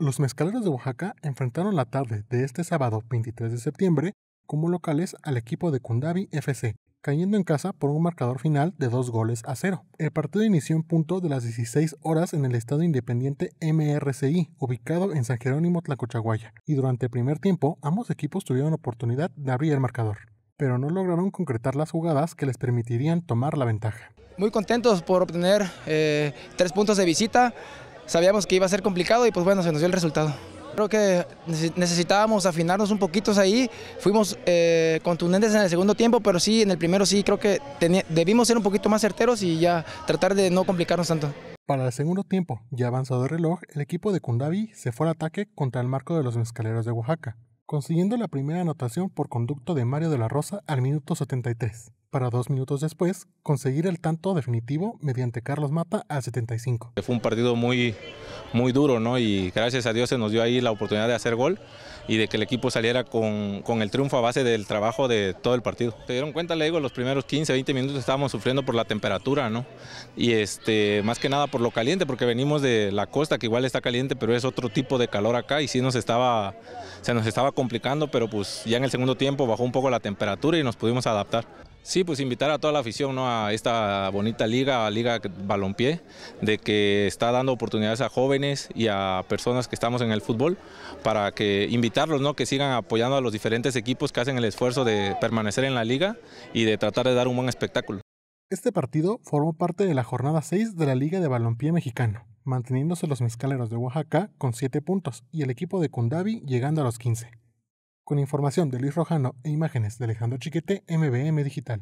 Los mezcaleros de Oaxaca enfrentaron la tarde de este sábado 23 de septiembre como locales al equipo de Kundabi FC, cayendo en casa por un marcador final de dos goles a cero. El partido inició en punto de las 16 horas en el Estado Independiente MRCI, ubicado en San Jerónimo Tlacochaguaya, y durante el primer tiempo ambos equipos tuvieron oportunidad de abrir el marcador, pero no lograron concretar las jugadas que les permitirían tomar la ventaja. Muy contentos por obtener eh, tres puntos de visita sabíamos que iba a ser complicado y pues bueno, se nos dio el resultado. Creo que necesitábamos afinarnos un poquito ahí, fuimos eh, contundentes en el segundo tiempo, pero sí, en el primero sí, creo que debimos ser un poquito más certeros y ya tratar de no complicarnos tanto. Para el segundo tiempo, ya avanzado el reloj, el equipo de Kundabi se fue al ataque contra el marco de los mezcaleros de Oaxaca, consiguiendo la primera anotación por conducto de Mario de la Rosa al minuto 73 para dos minutos después conseguir el tanto definitivo mediante Carlos Mata a 75. Fue un partido muy, muy duro, ¿no? Y gracias a Dios se nos dio ahí la oportunidad de hacer gol y de que el equipo saliera con, el triunfo a base del trabajo de todo el partido. Se dieron cuenta, le digo, los primeros 15, 20 minutos estábamos sufriendo por la temperatura, ¿no? Y este, más que nada por lo caliente, porque venimos de la costa, que igual está caliente, pero es otro tipo de calor acá y sí nos estaba, se nos estaba complicando, pero pues ya en el segundo tiempo bajó un poco la temperatura y nos pudimos adaptar. Sí, pues invitar a toda la afición ¿no? a esta bonita liga, a Liga Balompié, de que está dando oportunidades a jóvenes y a personas que estamos en el fútbol, para que invitarlos ¿no? que sigan apoyando a los diferentes equipos que hacen el esfuerzo de permanecer en la liga y de tratar de dar un buen espectáculo. Este partido formó parte de la jornada 6 de la Liga de Balompié Mexicano, manteniéndose los mezcaleros de Oaxaca con 7 puntos y el equipo de Kundabi llegando a los 15. Con información de Luis Rojano e imágenes de Alejandro Chiquete, MBM Digital.